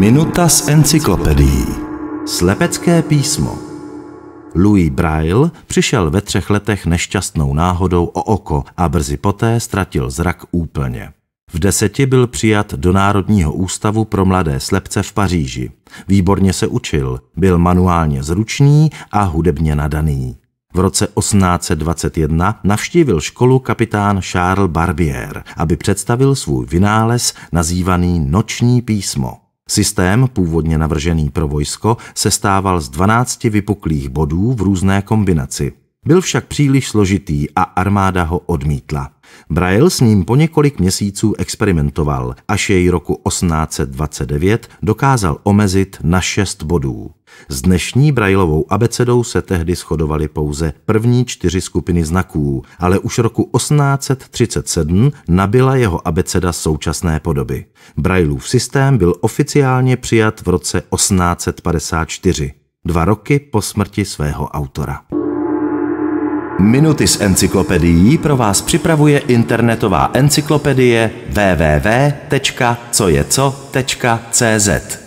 Minuta z encyklopedií. Slepecké písmo. Louis Braille přišel ve třech letech nešťastnou náhodou o oko a brzy poté ztratil zrak úplně. V deseti byl přijat do Národního ústavu pro mladé slepce v Paříži. Výborně se učil, byl manuálně zručný a hudebně nadaný. V roce 1821 navštívil školu kapitán Charles Barbier, aby představil svůj vynález nazývaný Noční písmo. Systém, původně navržený pro vojsko, se stával z 12 vypuklých bodů v různé kombinaci. Byl však příliš složitý a armáda ho odmítla. Braille s ním po několik měsíců experimentoval, až jej roku 1829 dokázal omezit na šest bodů. S dnešní Braillovou abecedou se tehdy shodovaly pouze první čtyři skupiny znaků, ale už roku 1837 nabila jeho abeceda současné podoby. Braillův systém byl oficiálně přijat v roce 1854, dva roky po smrti svého autora. Minuty s encyklopedií pro vás připravuje internetová encyklopedie www.cojeco.cz.